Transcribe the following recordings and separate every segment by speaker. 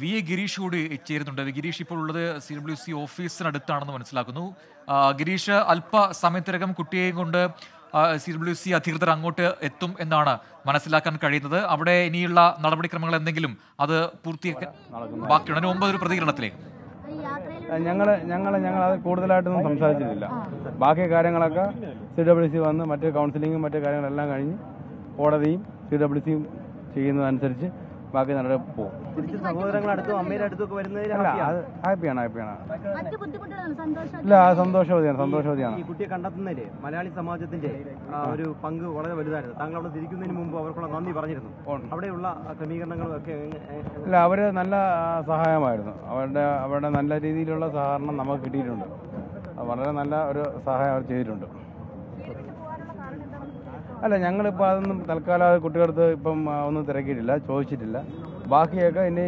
Speaker 1: V A Girish കൂടി ചേരുന്നുണ്ട് ഗിരീഷ് ഇപ്പോൾ ഉള്ളത് സി ഡബ്ല്യു സി ഓഫീസിനടുത്താണെന്ന് മനസ്സിലാക്കുന്നു ഗിരീഷ് അല്പ സമയത്തിനകം കുട്ടിയെയും കൊണ്ട് സി ഡബ്ല്യു സി അധികൃതർ അങ്ങോട്ട് എത്തും എന്നാണ് മനസ്സിലാക്കാൻ കഴിയുന്നത് അവിടെ ഇനിയുള്ള നടപടിക്രമങ്ങൾ എന്തെങ്കിലും അത് പൂർത്തിയാക്കാൻ ബാക്കിയുണ്ട് ഒമ്പത് ഒരു പ്രതികരണത്തിലേക്ക്
Speaker 2: ഞങ്ങൾ ഞങ്ങൾ ഞങ്ങൾ അത് കൂടുതലായിട്ടൊന്നും സംസാരിച്ചിട്ടില്ല ബാക്കി കാര്യങ്ങളൊക്കെ സി ഡബ്ല്യു സി വന്ന് മറ്റു കൗൺസിലിങ്ങും മറ്റു കാര്യങ്ങളെല്ലാം കഴിഞ്ഞ് കോടതിയും സി ഡബ്ല്യു സിയും ചെയ്യുന്നതനുസരിച്ച് ബാക്കി നല്ല പോകും
Speaker 1: തിരിച്ച് അമ്മയുടെ
Speaker 2: അടുത്തൊക്കെ ഹാപ്പിയാണ് ഹാപ്പിയാണ്
Speaker 1: ഇല്ല സന്തോഷവതിയാണ് സന്തോഷവതിയാണ് ഈ കുട്ടിയെ കണ്ടെത്തുന്നതിൽ മലയാളി സമാജത്തിന്റെ ഒരു പങ്ക് വളരെ വലുതായിരുന്നു താങ്കൾ അവിടെ തിരിക്കുന്നതിന് മുമ്പ് അവർക്കുള്ള നന്ദി പറഞ്ഞിരുന്നു അവിടെയുള്ള ക്രമീകരണങ്ങളും ഒക്കെ ഇല്ല
Speaker 2: അവര് നല്ല സഹായമായിരുന്നു അവരുടെ അവരുടെ നല്ല രീതിയിലുള്ള സഹകരണം നമുക്ക് കിട്ടിയിട്ടുണ്ട് വളരെ നല്ല ഒരു സഹായം അവർ ചെയ്തിട്ടുണ്ട് അല്ല ഞങ്ങളിപ്പോൾ അതൊന്നും തൽക്കാലം അത് കുട്ടികളടുത്ത് ഇപ്പം ഒന്നും തിരക്കിയിട്ടില്ല ചോദിച്ചിട്ടില്ല ബാക്കിയൊക്കെ ഇനി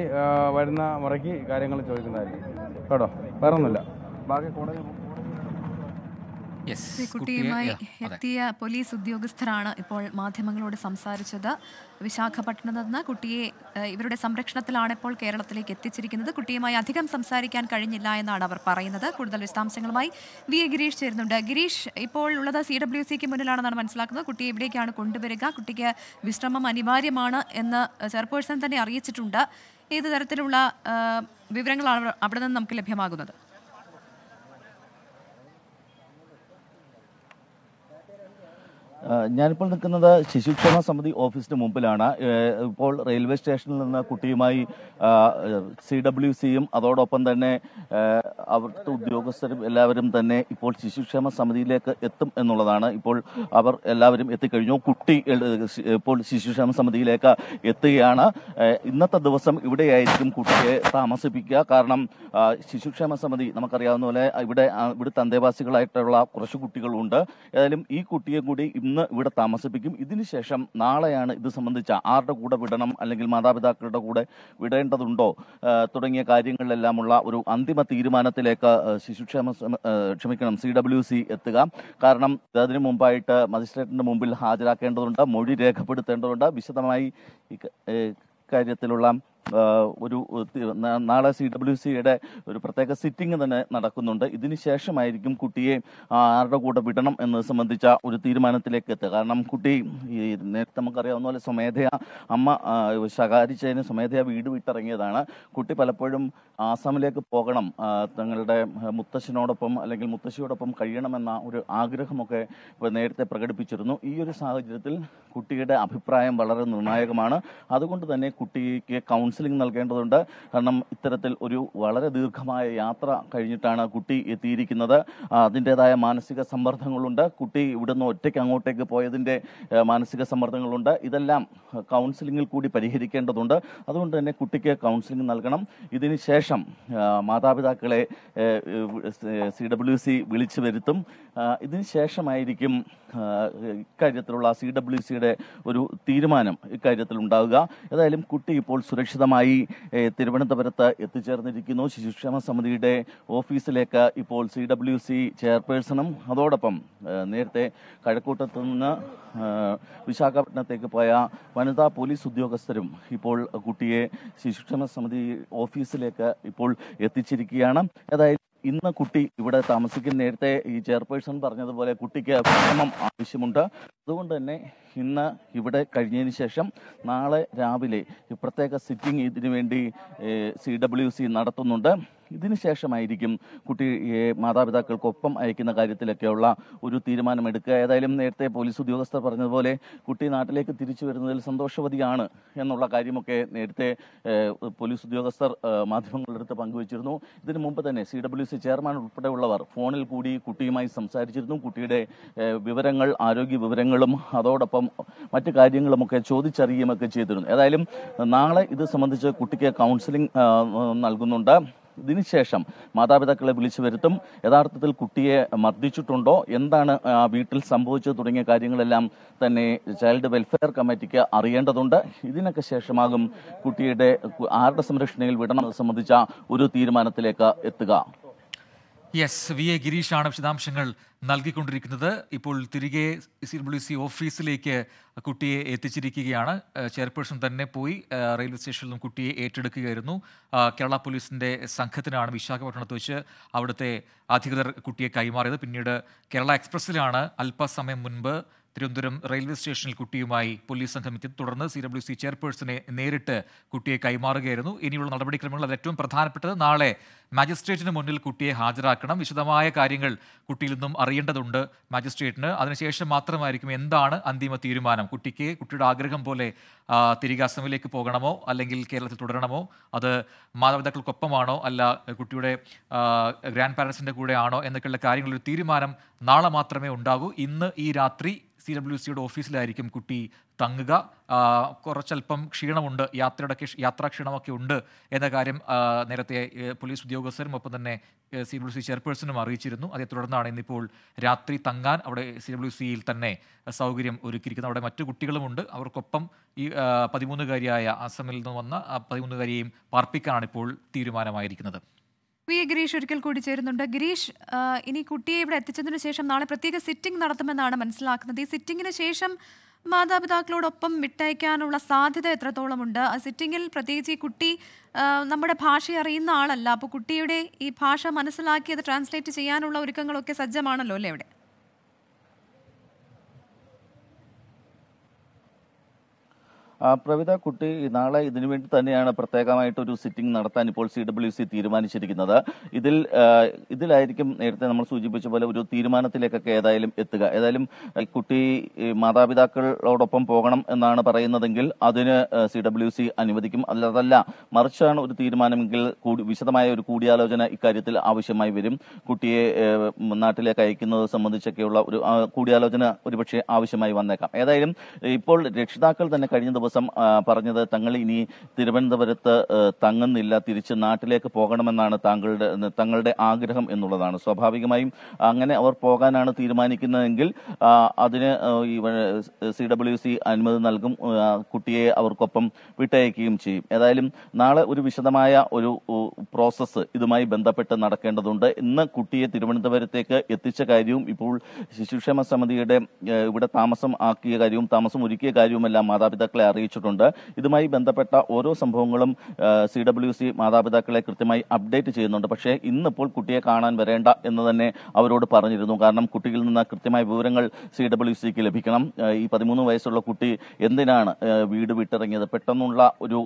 Speaker 2: വരുന്ന മുറയ്ക്ക് കാര്യങ്ങൾ ചോദിക്കുന്നതായിരിക്കും കേട്ടോ വേറൊന്നുമില്ല ബാക്കി കൂടുതൽ
Speaker 1: കുട്ടിയുമായി എത്തിയ പോലീസ് ഉദ്യോഗസ്ഥരാണ് ഇപ്പോൾ മാധ്യമങ്ങളോട് സംസാരിച്ചത് വിശാഖപട്ടണത്ത് നിന്ന് കുട്ടിയെ ഇവരുടെ സംരക്ഷണത്തിലാണ് ഇപ്പോൾ കേരളത്തിലേക്ക് എത്തിച്ചിരിക്കുന്നത് കുട്ടിയുമായി അധികം സംസാരിക്കാൻ കഴിഞ്ഞില്ല എന്നാണ് അവർ പറയുന്നത് കൂടുതൽ വിശദാംശങ്ങളുമായി വി എ ഗിരീഷ് ചേരുന്നുണ്ട് ഗിരീഷ് ഇപ്പോൾ ഉള്ളത് സി ഡബ്ല്യു സിക്ക് മുന്നിലാണെന്നാണ് മനസ്സിലാക്കുന്നത് കുട്ടിയെ ഇവിടേക്കാണ് കൊണ്ടുവരിക കുട്ടിക്ക് വിശ്രമം അനിവാര്യമാണ് എന്ന് ചെയർപേഴ്സൺ തന്നെ അറിയിച്ചിട്ടുണ്ട് ഏത് തരത്തിലുള്ള വിവരങ്ങളാണ് അവിടെ നിന്ന് നമുക്ക് ലഭ്യമാകുന്നത്
Speaker 2: ഞാനിപ്പോൾ നിൽക്കുന്നത് ശിശുക്ഷേമ സമിതി ഓഫീസിന് മുമ്പിലാണ് ഇപ്പോൾ റെയിൽവേ സ്റ്റേഷനിൽ നിന്ന് കുട്ടിയുമായി സി ഡബ്ല്യു സിയും അതോടൊപ്പം തന്നെ അവിടുത്തെ ഉദ്യോഗസ്ഥരും എല്ലാവരും തന്നെ ഇപ്പോൾ ശിശുക്ഷേമ സമിതിയിലേക്ക് എത്തും എന്നുള്ളതാണ് ഇപ്പോൾ അവർ എല്ലാവരും എത്തിക്കഴിഞ്ഞു കുട്ടി ഇപ്പോൾ ശിശുക്ഷേമ സമിതിയിലേക്ക് എത്തുകയാണ് ഇന്നത്തെ ദിവസം ഇവിടെയായിരിക്കും കുട്ടിയെ താമസിപ്പിക്കുക കാരണം ശിശുക്ഷേമ സമിതി നമുക്കറിയാവുന്ന പോലെ ഇവിടെ ഇവിടുത്തെ അന്തേവാസികളായിട്ടുള്ള കുറച്ച് കുട്ടികളുണ്ട് ഏതായാലും ഈ കുട്ടിയെ കൂടി ഇന്ന് ഇവിടെ താമസിപ്പിക്കും ഇതിനുശേഷം നാളെയാണ് ഇത് സംബന്ധിച്ച ആരുടെ കൂടെ വിടണം അല്ലെങ്കിൽ മാതാപിതാക്കളുടെ കൂടെ വിടേണ്ടതുണ്ടോ തുടങ്ങിയ കാര്യങ്ങളിലെല്ലാമുള്ള ഒരു അന്തിമ തീരുമാനത്തിലേക്ക് ശിശുക്ഷേമ ക്ഷമിക്കണം സി ഡബ്ല്യു സി എത്തുക കാരണം അതിനു മുമ്പായിട്ട് മജിസ്ട്രേറ്റിന്റെ മുമ്പിൽ ഹാജരാക്കേണ്ടതുണ്ട് മൊഴി രേഖപ്പെടുത്തേണ്ടതുണ്ട് വിശദമായി കാര്യത്തിലുള്ള ഒരു നാളെ സി ഡബ്ല്യു സിയുടെ ഒരു പ്രത്യേക സിറ്റിംഗ് തന്നെ നടക്കുന്നുണ്ട് ശേഷമായിരിക്കും കുട്ടിയെ ആരുടെ കൂടെ വിടണം എന്ന് സംബന്ധിച്ച ഒരു തീരുമാനത്തിലേക്ക് എത്തുക കാരണം കുട്ടി ഈ നേരത്തെ നമുക്കറിയാവുന്ന പോലെ സ്വമേധയാ അമ്മ ശകാരിച്ചതിന് സ്വമേധയാ വീട് വിട്ടിറങ്ങിയതാണ് കുട്ടി പലപ്പോഴും ആസാമിലേക്ക് പോകണം തങ്ങളുടെ മുത്തശ്ശനോടൊപ്പം അല്ലെങ്കിൽ മുത്തശ്ശിയോടൊപ്പം കഴിയണമെന്ന ഒരു ആഗ്രഹമൊക്കെ നേരത്തെ പ്രകടിപ്പിച്ചിരുന്നു ഈ ഒരു സാഹചര്യത്തിൽ കുട്ടിയുടെ അഭിപ്രായം വളരെ നിർണായകമാണ് അതുകൊണ്ട് തന്നെ കുട്ടിക്ക് കൗൺസിൽ കൗൺസിലിംഗ് നൽകേണ്ടതുണ്ട് കാരണം ഇത്തരത്തിൽ ഒരു വളരെ ദീർഘമായ യാത്ര കഴിഞ്ഞിട്ടാണ് കുട്ടി എത്തിയിരിക്കുന്നത് അതിൻ്റെതായ മാനസിക സമ്മർദ്ദങ്ങളുണ്ട് കുട്ടി ഇവിടുന്ന് ഒറ്റയ്ക്ക് അങ്ങോട്ടേക്ക് പോയതിൻ്റെ മാനസിക സമ്മർദ്ദങ്ങളുണ്ട് ഇതെല്ലാം കൗൺസിലിങ്ങിൽ കൂടി പരിഹരിക്കേണ്ടതുണ്ട് അതുകൊണ്ട് തന്നെ കുട്ടിക്ക് കൗൺസിലിംഗ് നൽകണം ഇതിന് ശേഷം മാതാപിതാക്കളെ സി ഡബ്ല്യു സി വിളിച്ചു വരുത്തും ഇതിന് ശേഷമായിരിക്കും ഇക്കാര്യത്തിലുള്ള സി ഡബ്ല്യു സിയുടെ ഒരു തീരുമാനം ഇക്കാര്യത്തിൽ ഉണ്ടാവുക ഏതായാലും കുട്ടി ഇപ്പോൾ സുരക്ഷിതമായി തിരുവനന്തപുരത്ത് എത്തിച്ചേർന്നിരിക്കുന്നു ശിശുക്ഷേമ സമിതിയുടെ ഓഫീസിലേക്ക് ഇപ്പോൾ സി ഡബ്ല്യു സി ചെയർപേഴ്സണും അതോടൊപ്പം നേരത്തെ കഴക്കൂട്ടത്ത് നിന്ന് വിശാഖപട്ടണത്തേക്ക് പോയ വനിതാ പോലീസ് ഉദ്യോഗസ്ഥരും ഇപ്പോൾ കുട്ടിയെ ശിശുക്ഷേമ സമിതി ഓഫീസിലേക്ക് ഇപ്പോൾ എത്തിച്ചിരിക്കുകയാണ് ഏതായാലും ഇന്ന് കുട്ടി ഇവിടെ താമസിക്കുന്ന നേരത്തെ ഈ ചെയർപേഴ്സൺ പറഞ്ഞതുപോലെ കുട്ടിക്ക് ഭക്ഷണം ആവശ്യമുണ്ട് അതുകൊണ്ട് തന്നെ ഇന്ന് ഇവിടെ കഴിഞ്ഞതിന് ശേഷം നാളെ രാവിലെ പ്രത്യേക സിറ്റിംഗ് ഇതിനു വേണ്ടി സി ഡബ്ല്യു സി നടത്തുന്നുണ്ട് ഇതിനുശേഷമായിരിക്കും കുട്ടിയെ മാതാപിതാക്കൾക്കൊപ്പം അയക്കുന്ന കാര്യത്തിലൊക്കെയുള്ള ഒരു തീരുമാനമെടുക്കുക ഏതായാലും നേരത്തെ പോലീസ് ഉദ്യോഗസ്ഥർ പറഞ്ഞതുപോലെ കുട്ടി നാട്ടിലേക്ക് തിരിച്ചു വരുന്നതിൽ സന്തോഷവതിയാണ് എന്നുള്ള കാര്യമൊക്കെ നേരത്തെ പോലീസ് ഉദ്യോഗസ്ഥർ മാധ്യമങ്ങളുടെ അടുത്ത് പങ്കുവച്ചിരുന്നു ഇതിനു മുമ്പ് തന്നെ സി ഡബ്ല്യു സി ചെയർമാൻ ഉൾപ്പെടെയുള്ളവർ ഫോണിൽ കൂടി കുട്ടിയുമായി സംസാരിച്ചിരുന്നു കുട്ടിയുടെ വിവരങ്ങൾ ആരോഗ്യ വിവരങ്ങളും അതോടൊപ്പം മറ്റു കാര്യങ്ങളുമൊക്കെ ചോദിച്ചറിയുകയും ഒക്കെ ചെയ്തിരുന്നു ഏതായാലും നാളെ ഇത് സംബന്ധിച്ച് കുട്ടിക്ക് കൗൺസിലിംഗ് നൽകുന്നുണ്ട് ഇതിനുശേഷം മാതാപിതാക്കളെ വിളിച്ചു വരുത്തും യഥാർത്ഥത്തിൽ കുട്ടിയെ മർദ്ദിച്ചിട്ടുണ്ടോ എന്താണ് ആ വീട്ടിൽ സംഭവിച്ചത് തുടങ്ങിയ കാര്യങ്ങളെല്ലാം തന്നെ ചൈൽഡ് വെൽഫെയർ കമ്മിറ്റിക്ക് അറിയേണ്ടതുണ്ട് ഇതിനൊക്കെ ശേഷമാകും കുട്ടിയുടെ ആരുടെ സംരക്ഷണയിൽ വിടണം സംബന്ധിച്ച ഒരു തീരുമാനത്തിലേക്ക് എത്തുക
Speaker 1: യെസ് വി എ ഗിരീഷാണ് വിശദാംശങ്ങൾ നൽകിക്കൊണ്ടിരിക്കുന്നത് ഇപ്പോൾ തിരികെ സി ഡബ്ല്യു സി ഓഫീസിലേക്ക് കുട്ടിയെ എത്തിച്ചിരിക്കുകയാണ് ചെയർപേഴ്സൺ തന്നെ പോയി റെയിൽവേ സ്റ്റേഷനിൽ നിന്നും കുട്ടിയെ ഏറ്റെടുക്കുകയായിരുന്നു കേരള പോലീസിൻ്റെ സംഘത്തിനാണ് വിശാഖപട്ടണത്ത് വെച്ച് അവിടുത്തെ അധികൃതർ കുട്ടിയെ കൈമാറിയത് പിന്നീട് കേരള എക്സ്പ്രസ്സിലാണ് അല്പസമയം മുൻപ് തിരുവനന്തപുരം റെയിൽവേ സ്റ്റേഷനിൽ കുട്ടിയുമായി പോലീസ് സംഘം എത്തി തുടർന്ന് സി ഡബ്ല്യു സി ചെയർപേഴ്സണെ നേരിട്ട് കുട്ടിയെ കൈമാറുകയായിരുന്നു ഇനിയുള്ള നടപടിക്രമങ്ങൾ അത് ഏറ്റവും പ്രധാനപ്പെട്ടത് നാളെ മാജിസ്ട്രേറ്റിന് മുന്നിൽ കുട്ടിയെ ഹാജരാക്കണം വിശദമായ കാര്യങ്ങൾ കുട്ടിയിൽ നിന്നും അറിയേണ്ടതുണ്ട് മാജിസ്ട്രേറ്റിന് അതിനുശേഷം മാത്രമായിരിക്കും എന്താണ് അന്തിമ തീരുമാനം കുട്ടിക്ക് കുട്ടിയുടെ ആഗ്രഹം പോലെ തിരികെ അസമിലേക്ക് പോകണമോ അല്ലെങ്കിൽ കേരളത്തിൽ തുടരണമോ അത് മാതാപിതാക്കൾക്കൊപ്പമാണോ അല്ല കുട്ടിയുടെ ഗ്രാൻഡ് പാരൻസിൻ്റെ കൂടെ ആണോ എന്നൊക്കെയുള്ള കാര്യങ്ങളൊരു തീരുമാനം നാളെ മാത്രമേ ഉണ്ടാകൂ ഇന്ന് ഈ രാത്രി സി ഡബ്ല്യു സിയുടെ ഓഫീസിലായിരിക്കും കുട്ടി തങ്ങുക കുറച്ചല്പം ക്ഷീണമുണ്ട് യാത്രയുടെ യാത്രാ ക്ഷീണമൊക്കെ ഉണ്ട് എന്ന കാര്യം നേരത്തെ പോലീസ് ഉദ്യോഗസ്ഥരും ഒപ്പം തന്നെ സി ഡബ്ല്യു സി ചെയർപേഴ്സണും അറിയിച്ചിരുന്നു അതേ തുടർന്നാണ് ഇന്നിപ്പോൾ രാത്രി തങ്ങാൻ അവിടെ സി ഡബ്ല്യു സിയിൽ തന്നെ സൗകര്യം ഒരുക്കിയിരിക്കുന്നത് അവിടെ മറ്റു കുട്ടികളുമുണ്ട് അവർക്കൊപ്പം ഈ പതിമൂന്നുകാരിയായ അസമിൽ നിന്ന് വന്ന പതിമൂന്നുകാരിയെയും പാർപ്പിക്കാനാണ് ഇപ്പോൾ തീരുമാനമായിരിക്കുന്നത് വി ഗിരീഷ് ഒരിക്കൽ കൂടി ചേരുന്നുണ്ട് ഗിരീഷ് ഇനി കുട്ടിയെ ഇവിടെ എത്തിച്ചതിന് ശേഷം നാളെ പ്രത്യേക സിറ്റിംഗ് നടത്തുമെന്നാണ് മനസ്സിലാക്കുന്നത് ഈ സിറ്റിംഗിന് ശേഷം മാതാപിതാക്കളോടൊപ്പം വിട്ടയക്കാനുള്ള സാധ്യത എത്രത്തോളമുണ്ട് ആ സിറ്റിംഗിൽ പ്രത്യേകിച്ച് ഈ കുട്ടി നമ്മുടെ ഭാഷ അറിയുന്ന ആളല്ല അപ്പോൾ കുട്ടിയുടെ ഈ ഭാഷ മനസ്സിലാക്കി അത് ട്രാൻസ്ലേറ്റ് ചെയ്യാനുള്ള ഒരുക്കങ്ങളൊക്കെ സജ്ജമാണല്ലോ അല്ലേ ഇവിടെ
Speaker 2: പ്രവിത കുട്ടി നാളെ ഇതിനു വേണ്ടി തന്നെയാണ് പ്രത്യേകമായിട്ട് ഒരു സിറ്റിംഗ് നടത്താൻ ഇപ്പോൾ സി ഡബ്ല്യു സി തീരുമാനിച്ചിരിക്കുന്നത് ഇതിൽ ഇതിലായിരിക്കും നേരത്തെ നമ്മൾ സൂചിപ്പിച്ച പോലെ ഒരു തീരുമാനത്തിലേക്കൊക്കെ ഏതായാലും എത്തുക ഏതായാലും കുട്ടി മാതാപിതാക്കളോടൊപ്പം പോകണം എന്നാണ് പറയുന്നതെങ്കിൽ അതിന് സി ഡബ്ല്യു സി അനുവദിക്കും അല്ലാതല്ല മറിച്ചാണ് ഒരു തീരുമാനമെങ്കിൽ വിശദമായ ഒരു കൂടിയാലോചന ഇക്കാര്യത്തിൽ ആവശ്യമായി വരും കുട്ടിയെ നാട്ടിലേക്ക് അയക്കുന്നത് സംബന്ധിച്ചൊക്കെയുള്ള ഒരു കൂടിയാലോചന ഒരുപക്ഷെ ആവശ്യമായി വന്നേക്കാം ഏതായാലും ഇപ്പോൾ രക്ഷിതാക്കൾ തന്നെ കഴിഞ്ഞ ദിവസം ദിവസം പറഞ്ഞത് തങ്ങൾ ഇനി തിരുവനന്തപുരത്ത് തങ്ങുന്നില്ല തിരിച്ച് നാട്ടിലേക്ക് പോകണമെന്നാണ് താങ്കളുടെ തങ്ങളുടെ ആഗ്രഹം എന്നുള്ളതാണ് സ്വാഭാവികമായും അങ്ങനെ അവർ പോകാനാണ് തീരുമാനിക്കുന്നതെങ്കിൽ അതിന് സി ഡബ്ല്യു സി അനുമതി നൽകും കുട്ടിയെ അവർക്കൊപ്പം വിട്ടയക്കുകയും ചെയ്യും ഏതായാലും നാളെ ഒരു വിശദമായ ഒരു പ്രോസസ്സ് ഇതുമായി ബന്ധപ്പെട്ട് നടക്കേണ്ടതുണ്ട് ഇന്ന് കുട്ടിയെ തിരുവനന്തപുരത്തേക്ക് എത്തിച്ച കാര്യവും ഇപ്പോൾ ശിശുക്ഷേമ സമിതിയുടെ ഇവിടെ താമസം ആക്കിയ കാര്യവും താമസം ഒരുക്കിയ കാര്യവുമെല്ലാം മാതാപിതാക്കളെ അറിയിച്ചു അറിയിച്ചിട്ടുണ്ട് ഇതുമായി ബന്ധപ്പെട്ട ഓരോ സംഭവങ്ങളും സി ഡബ്ല്യു സി മാതാപിതാക്കളെ കൃത്യമായി അപ്ഡേറ്റ് ചെയ്യുന്നുണ്ട് പക്ഷേ ഇന്നിപ്പോൾ കുട്ടിയെ കാണാൻ വരേണ്ട എന്ന് തന്നെ അവരോട് പറഞ്ഞിരുന്നു കാരണം കുട്ടിയിൽ നിന്ന് കൃത്യമായ വിവരങ്ങൾ സി ഡബ്ല്യു സിക്ക് ലഭിക്കണം ഈ പതിമൂന്ന് വയസ്സുള്ള കുട്ടി എന്തിനാണ് വീട് വിട്ടിറങ്ങിയത് പെട്ടെന്നുള്ള ഒരു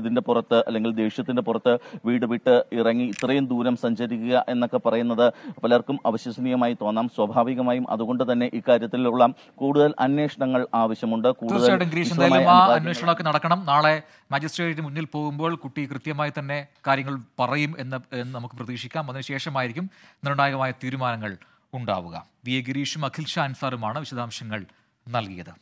Speaker 2: ഇതിന്റെ പുറത്ത് അല്ലെങ്കിൽ ദേഷ്യത്തിന്റെ പുറത്ത് വീട് വിട്ട് ഇറങ്ങി ഇത്രയും ദൂരം സഞ്ചരിക്കുക എന്നൊക്കെ പറയുന്നത് പലർക്കും അവിശ്വസനീയമായി തോന്നാം സ്വാഭാവികമായും അതുകൊണ്ട് തന്നെ ഇക്കാര്യത്തിലുള്ള കൂടുതൽ അന്വേഷണങ്ങൾ ആവശ്യമുണ്ട് കൂടുതൽ ഗിരീഷ് എന്തായാലും ആ അന്വേഷണമൊക്കെ
Speaker 1: നടക്കണം നാളെ മജിസ്ട്രേറ്റിന് മുന്നിൽ പോകുമ്പോൾ കുട്ടി കൃത്യമായി തന്നെ കാര്യങ്ങൾ പറയും എന്ന് നമുക്ക് പ്രതീക്ഷിക്കാം അതിനുശേഷമായിരിക്കും നിർണായകമായ തീരുമാനങ്ങൾ ഉണ്ടാവുക വി എ ഗിരീഷും അഖിൽ ഷാൻസാറുമാണ് വിശദാംശങ്ങൾ നൽകിയത്